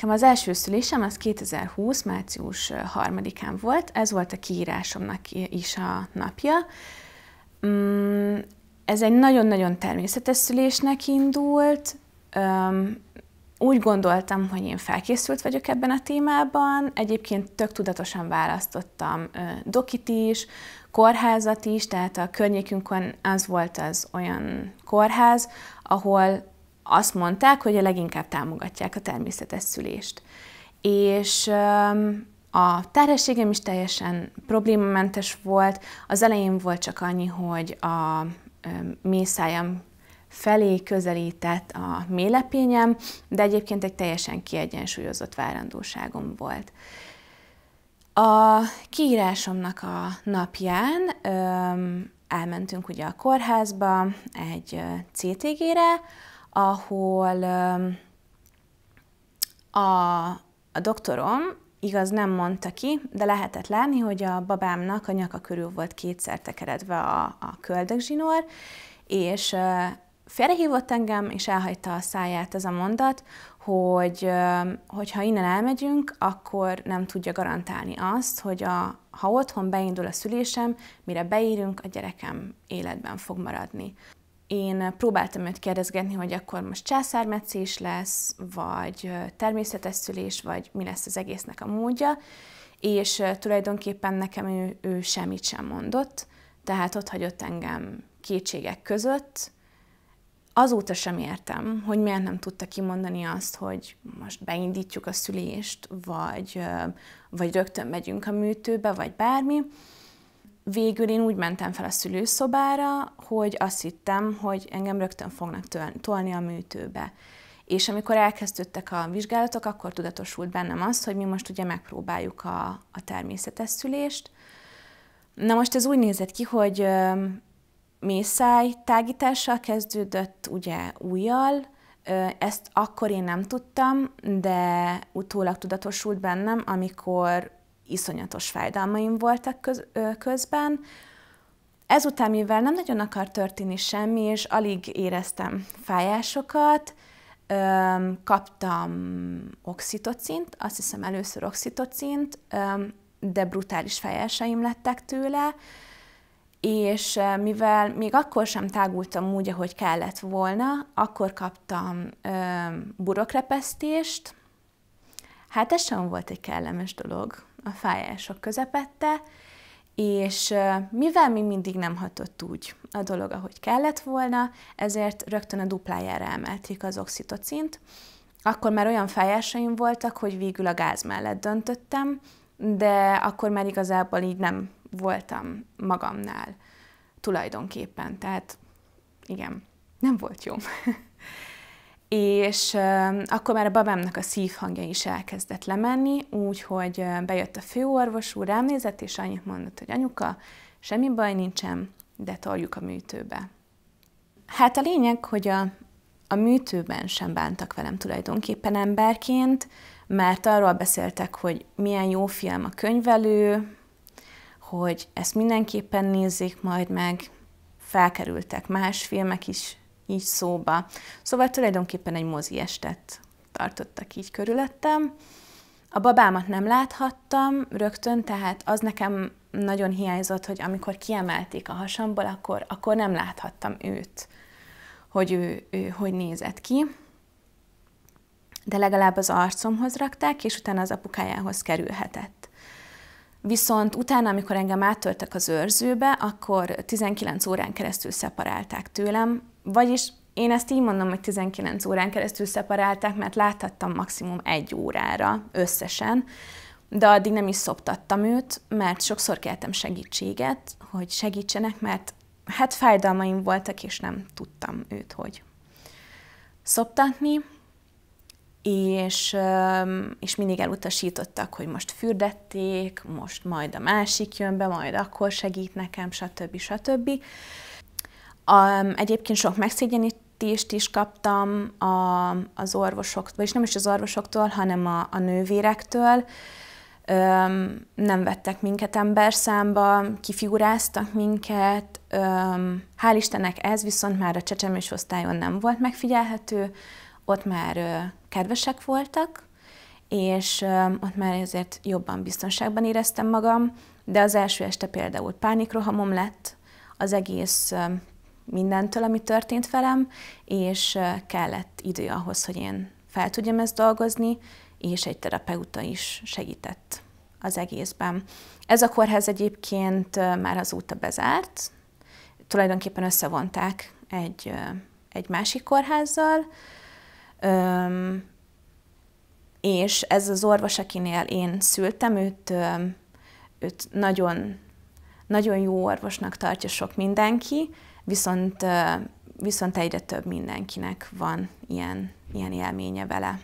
Nekem az első szülésem az 2020. március 3-án volt, ez volt a kiírásomnak is a napja. Mm, ez egy nagyon-nagyon természetes szülésnek indult, úgy gondoltam, hogy én felkészült vagyok ebben a témában, egyébként tök tudatosan választottam dokit is, kórházat is, tehát a környékünkön az volt az olyan kórház, ahol azt mondták, hogy a leginkább támogatják a természetes szülést. És a terhességem is teljesen problémamentes volt. Az elején volt csak annyi, hogy a mészájam felé közelített a mélepényem, de egyébként egy teljesen kiegyensúlyozott várandóságom volt. A kiírásomnak a napján elmentünk ugye a kórházba egy CTG-re, ahol a, a doktorom, igaz nem mondta ki, de lehetett látni, hogy a babámnak a nyaka körül volt kétszer tekeredve a, a köldögzsinór, és félrehívott engem, és elhagyta a száját ez a mondat, hogy hogyha innen elmegyünk, akkor nem tudja garantálni azt, hogy a, ha otthon beindul a szülésem, mire beírünk, a gyerekem életben fog maradni én eh, próbáltam őt kérdezgetni, hogy akkor most császármetszés lesz, vagy eh, természetes szülés, vagy mi lesz az egésznek a módja, és eh, tulajdonképpen nekem ő, ő semmit sem mondott, tehát ott hagyott engem kétségek között. Azóta sem értem, hogy miért nem tudta kimondani azt, hogy most beindítjuk a szülést, vagy, vagy rögtön megyünk a műtőbe, vagy bármi végül én úgy mentem fel a szülőszobára, hogy azt hittem, hogy engem rögtön fognak tolni a műtőbe. És amikor elkezdődtek a vizsgálatok, akkor tudatosult bennem az, hogy mi most ugye megpróbáljuk a, a természetes szülést. Na most ez úgy nézett ki, hogy mészáj tágítással kezdődött, ugye újjal, ezt akkor én nem tudtam, de utólag tudatosult bennem, amikor iszonyatos fájdalmaim voltak köz, ö, közben. Ezután, mivel nem nagyon akar történni semmi, és alig éreztem fájásokat, ö, kaptam oxitocint, azt hiszem először oxitocint, ö, de brutális fájásaim lettek tőle, és mivel még akkor sem tágultam úgy, ahogy kellett volna, akkor kaptam ö, burokrepesztést, hát ez sem volt egy kellemes dolog a fájások közepette, és mivel mi mindig nem hatott úgy a dolog, ahogy kellett volna, ezért rögtön a duplájára emelték az oxitocint. Akkor már olyan fájásaim voltak, hogy végül a gáz mellett döntöttem, de akkor már igazából így nem voltam magamnál tulajdonképpen. Tehát igen, nem volt jó. és akkor már a babámnak a szívhangja is elkezdett lemenni, úgyhogy bejött a főorvos úr, rám nézett, és annyit mondott, hogy anyuka, semmi baj nincsen, de toljuk a műtőbe. Hát a lényeg, hogy a, a műtőben sem bántak velem tulajdonképpen emberként, mert arról beszéltek, hogy milyen jó film a könyvelő, hogy ezt mindenképpen nézzék majd meg, felkerültek más filmek is így szóba. Szóval tulajdonképpen egy mozi estet tartottak így körülöttem. A babámat nem láthattam rögtön, tehát az nekem nagyon hiányzott, hogy amikor kiemelték a hasamból, akkor, akkor nem láthattam őt, hogy ő, ő hogy nézett ki. De legalább az arcomhoz rakták, és utána az apukájához kerülhetett. Viszont utána, amikor engem áttörtek az őrzőbe, akkor 19 órán keresztül szeparálták tőlem, vagyis én ezt így mondom, hogy 19 órán keresztül szeparálták, mert láthattam maximum egy órára összesen, de addig nem is szoptattam őt, mert sokszor kértem segítséget, hogy segítsenek, mert hát fájdalmaim voltak, és nem tudtam őt, hogy szoptatni, és, és mindig elutasítottak, hogy most fürdették, most majd a másik jön be, majd akkor segít nekem, stb. stb. stb. Um, egyébként sok megszégyenítést is kaptam a, az orvosoktól, vagyis nem is az orvosoktól, hanem a, a nővérektől. Um, nem vettek minket emberszámba, kifiguráztak minket. Um, hál' Istennek ez viszont már a csecsemős osztályon nem volt megfigyelhető, ott már uh, kedvesek voltak, és um, ott már ezért jobban biztonságban éreztem magam, de az első este például pánikrohamom lett, az egész mindentől, ami történt velem, és kellett idő ahhoz, hogy én fel tudjam ezt dolgozni, és egy terapeuta is segített az egészben. Ez a kórház egyébként már azóta bezárt, tulajdonképpen összevonták egy, egy másik kórházzal, és ez az orvos, akinél én szültem, őt, őt nagyon, nagyon jó orvosnak tartja sok mindenki, viszont, viszont egyre több mindenkinek van ilyen, ilyen élménye vele.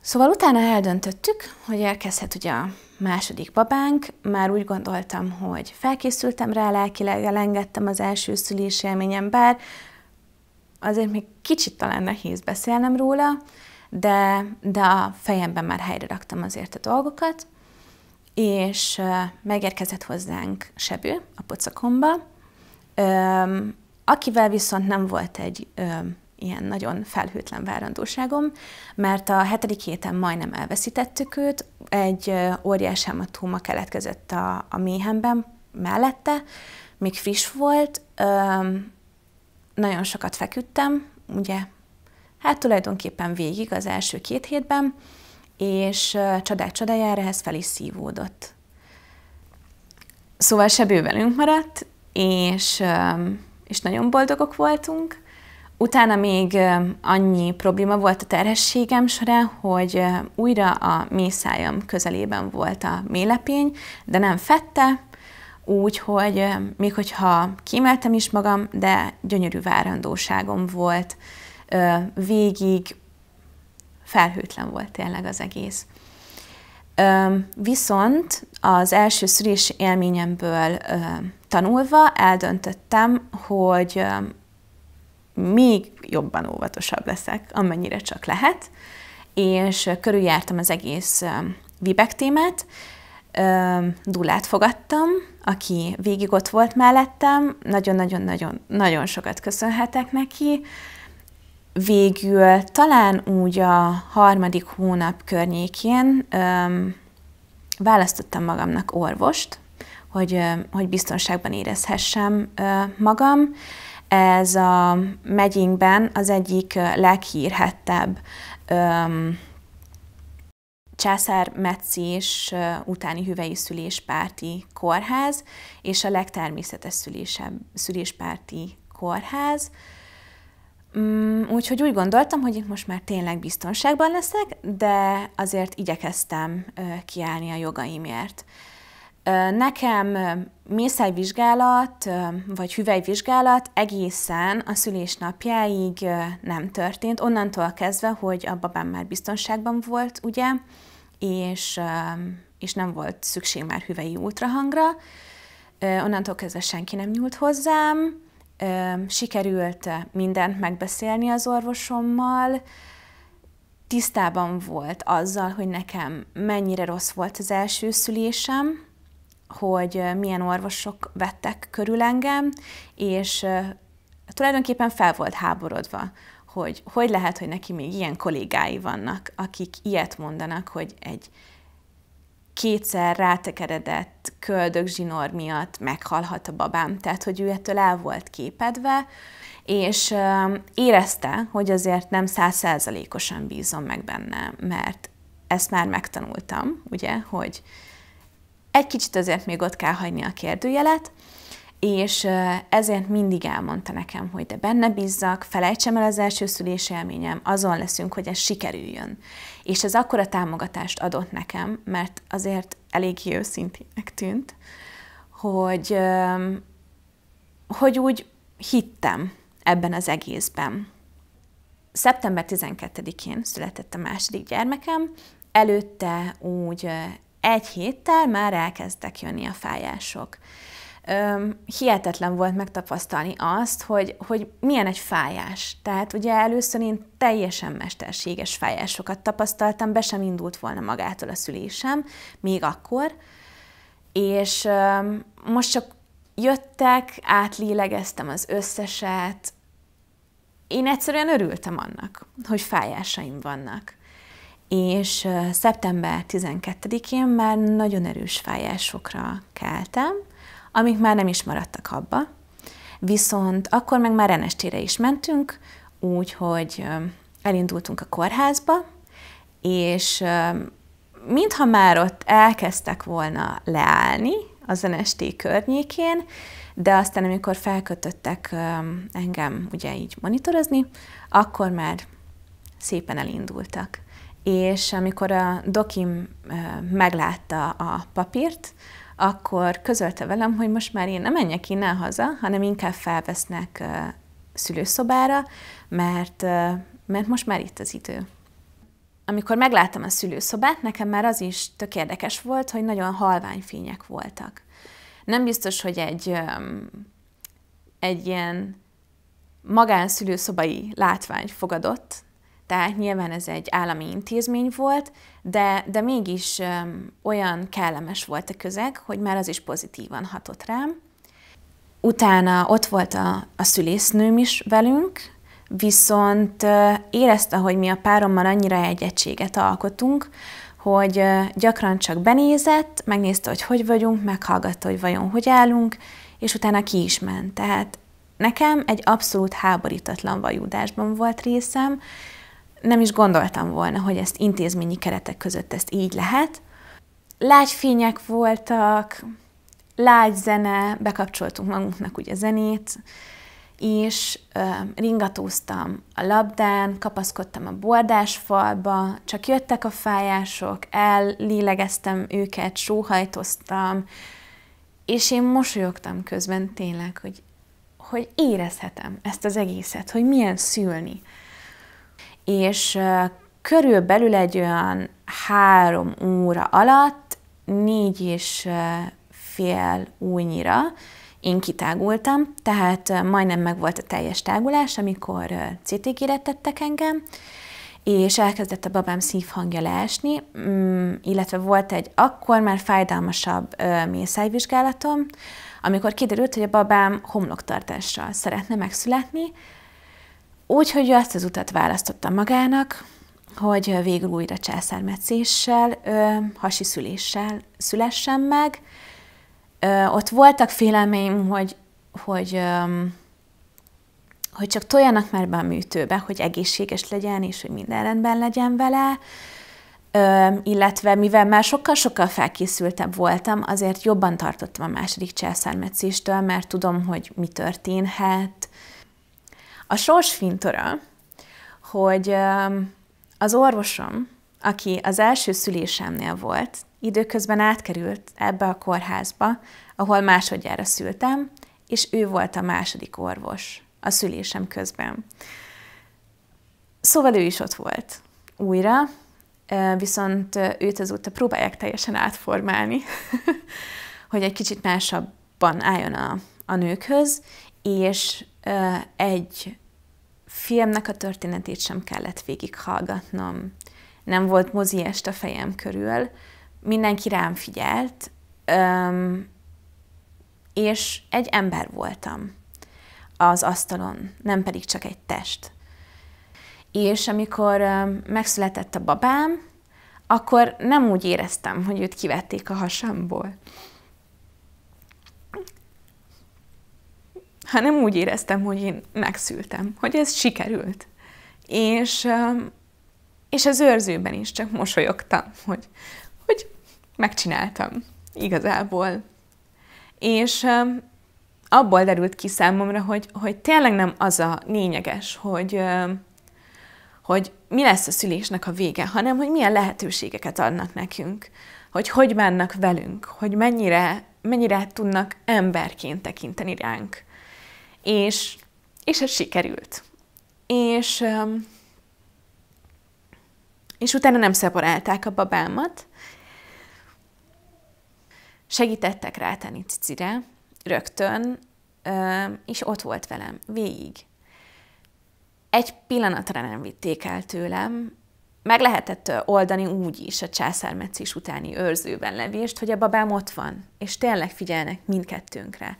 Szóval utána eldöntöttük, hogy elkezdhet ugye a második babánk, már úgy gondoltam, hogy felkészültem rá lelkileg, elengedtem az első szülés élményem, bár azért még kicsit talán nehéz beszélnem róla, de, de a fejemben már helyre raktam azért a dolgokat, és megérkezett hozzánk Sebő a pocakomba, akivel viszont nem volt egy ilyen nagyon felhőtlen várandóságom, mert a hetedik héten majdnem elveszítettük őt, egy óriás hematóma keletkezett a, a méhemben mellette, még friss volt, nagyon sokat feküdtem, ugye, hát tulajdonképpen végig az első két hétben, és csodák csodájára ez fel is szívódott. Szóval se bővelünk maradt, és, és nagyon boldogok voltunk. Utána még annyi probléma volt a terhességem során, hogy újra a mészájam közelében volt a mélepény, de nem fette, úgyhogy még hogyha kímeltem is magam, de gyönyörű várandóságom volt, végig felhőtlen volt tényleg az egész. Viszont az első szülés élményemből tanulva eldöntöttem, hogy még jobban óvatosabb leszek, amennyire csak lehet, és körüljártam az egész Vibek témát, Dulát fogadtam, aki végig ott volt mellettem, nagyon-nagyon-nagyon nagyon sokat köszönhetek neki, végül talán úgy a harmadik hónap környékén öm, választottam magamnak orvost, hogy, hogy biztonságban érezhessem magam. Ez a megyénkben az egyik leghírhettebb öm, és utáni hüvei szüléspárti kórház, és a legtermészetes szüléspárti kórház. Mm, úgyhogy úgy gondoltam, hogy itt most már tényleg biztonságban leszek, de azért igyekeztem ö, kiállni a jogaimért. Ö, nekem mészájvizsgálat vagy hüvelyvizsgálat egészen a szülés napjáig ö, nem történt, onnantól kezdve, hogy a babám már biztonságban volt, ugye, és, ö, és nem volt szükség már hüvelyi ultrahangra. Ö, onnantól kezdve senki nem nyúlt hozzám, sikerült mindent megbeszélni az orvosommal, tisztában volt azzal, hogy nekem mennyire rossz volt az első szülésem, hogy milyen orvosok vettek körül engem, és tulajdonképpen fel volt háborodva, hogy hogy lehet, hogy neki még ilyen kollégái vannak, akik ilyet mondanak, hogy egy kétszer rátekeredett köldögzsinór miatt meghalhat a babám. Tehát, hogy ő ettől el volt képedve, és érezte, hogy azért nem százszerzalékosan bízom meg benne, mert ezt már megtanultam, ugye, hogy egy kicsit azért még ott kell hagyni a kérdőjelet, és ezért mindig elmondta nekem, hogy de benne bízzak, felejtsem el az első szülés élményem, azon leszünk, hogy ez sikerüljön. És ez akkora támogatást adott nekem, mert azért elég őszintének tűnt, hogy, hogy úgy hittem ebben az egészben. Szeptember 12-én született a második gyermekem, előtte úgy egy héttel már elkezdtek jönni a fájások hihetetlen volt megtapasztalni azt, hogy, hogy milyen egy fájás. Tehát ugye először én teljesen mesterséges fájásokat tapasztaltam, be sem indult volna magától a szülésem, még akkor, és most csak jöttek, átlélegeztem az összeset, én egyszerűen örültem annak, hogy fájásaim vannak. És szeptember 12-én már nagyon erős fájásokra keltem, amik már nem is maradtak abba. Viszont akkor meg már Renestére is mentünk, úgyhogy elindultunk a kórházba, és mintha már ott elkezdtek volna leállni az NST környékén, de aztán amikor felkötöttek engem ugye így monitorozni, akkor már szépen elindultak. És amikor a dokim meglátta a papírt, akkor közölte velem, hogy most már én nem menjek innen haza, hanem inkább felvesznek szülőszobára, mert, mert most már itt az idő. Amikor megláttam a szülőszobát, nekem már az is tök érdekes volt, hogy nagyon halvány fények voltak. Nem biztos, hogy egy, egy ilyen magánszülőszobai látvány fogadott, tehát nyilván ez egy állami intézmény volt, de, de mégis olyan kellemes volt a közeg, hogy már az is pozitívan hatott rám. Utána ott volt a, a szülésznőm is velünk, viszont érezte, hogy mi a párommal annyira egy egységet alkotunk, hogy gyakran csak benézett, megnézte, hogy hogy vagyunk, meghallgatta, hogy vajon hogy állunk, és utána ki is ment. Tehát nekem egy abszolút háborítatlan vajúdásban volt részem, nem is gondoltam volna, hogy ezt intézményi keretek között ezt így lehet. Lágy fények voltak, lágy zene, bekapcsoltunk magunknak ugye zenét, és ö, ringatóztam a labdán, kapaszkodtam a bordásfalba, csak jöttek a fájások, ellélegeztem őket, sóhajtoztam, és én mosolyogtam közben tényleg, hogy, hogy érezhetem ezt az egészet, hogy milyen szülni és körülbelül egy olyan három óra alatt négy és fél újnyira én kitágultam, tehát majdnem megvolt a teljes tágulás, amikor CT-kére tettek engem, és elkezdett a babám szívhangja leesni, mm, illetve volt egy akkor már fájdalmasabb mészájvizsgálatom, amikor kiderült, hogy a babám homloktartással szeretne megszületni, Úgyhogy azt az utat választotta magának, hogy végül újra császármetszéssel, hasi szüléssel szülessen meg. Ö, ott voltak félelmeim, hogy, hogy, ö, hogy csak toljanak már be a műtőbe, hogy egészséges legyen, és hogy minden rendben legyen vele. Ö, illetve mivel már sokkal-sokkal felkészültebb voltam, azért jobban tartottam a második császármetszéstől, mert tudom, hogy mi történhet, a fintora, hogy az orvosom, aki az első szülésemnél volt, időközben átkerült ebbe a kórházba, ahol másodjára szültem, és ő volt a második orvos a szülésem közben. Szóval ő is ott volt újra, viszont őt azóta próbálják teljesen átformálni, hogy egy kicsit másabban álljon a, a nőkhöz, és egy filmnek a történetét sem kellett végighallgatnom. Nem volt mozi a fejem körül, mindenki rám figyelt, és egy ember voltam az asztalon, nem pedig csak egy test. És amikor megszületett a babám, akkor nem úgy éreztem, hogy őt kivették a hasamból. hanem úgy éreztem, hogy én megszültem, hogy ez sikerült. És, és az őrzőben is csak mosolyogtam, hogy, hogy megcsináltam igazából. És abból derült ki számomra, hogy, hogy tényleg nem az a lényeges, hogy, hogy mi lesz a szülésnek a vége, hanem hogy milyen lehetőségeket adnak nekünk, hogy hogy bánnak velünk, hogy mennyire, mennyire tudnak emberként tekinteni ránk és, és ez sikerült. És, és utána nem szeparálták a babámat, segítettek rátenni cicire, rögtön, és ott volt velem, végig. Egy pillanatra nem vitték el tőlem, meg lehetett oldani úgy is a császármetszés utáni őrzőben levést, hogy a babám ott van, és tényleg figyelnek mindkettőnkre.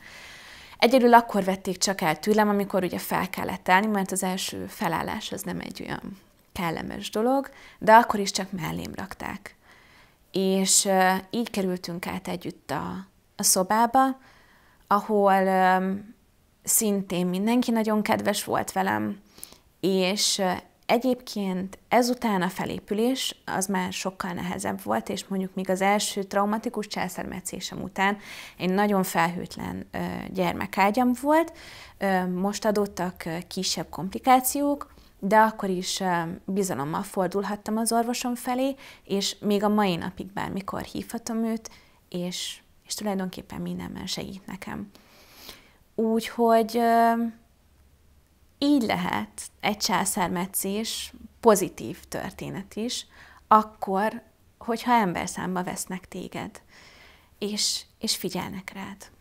Egyedül akkor vették csak el tőlem, amikor ugye fel kellett állni, mert az első felállás az nem egy olyan kellemes dolog, de akkor is csak mellém rakták. És így kerültünk át együtt a, a szobába, ahol szintén mindenki nagyon kedves volt velem, és Egyébként ezután a felépülés az már sokkal nehezebb volt, és mondjuk még az első traumatikus császármetszésem után egy nagyon felhőtlen gyermekágyam volt. Most adottak kisebb komplikációk, de akkor is bizalommal fordulhattam az orvosom felé, és még a mai napig bármikor hívhatom őt, és, és tulajdonképpen mindenben segít nekem. Úgyhogy így lehet egy császármetszés pozitív történet is, akkor, hogyha emberszámba vesznek téged, és, és figyelnek rád.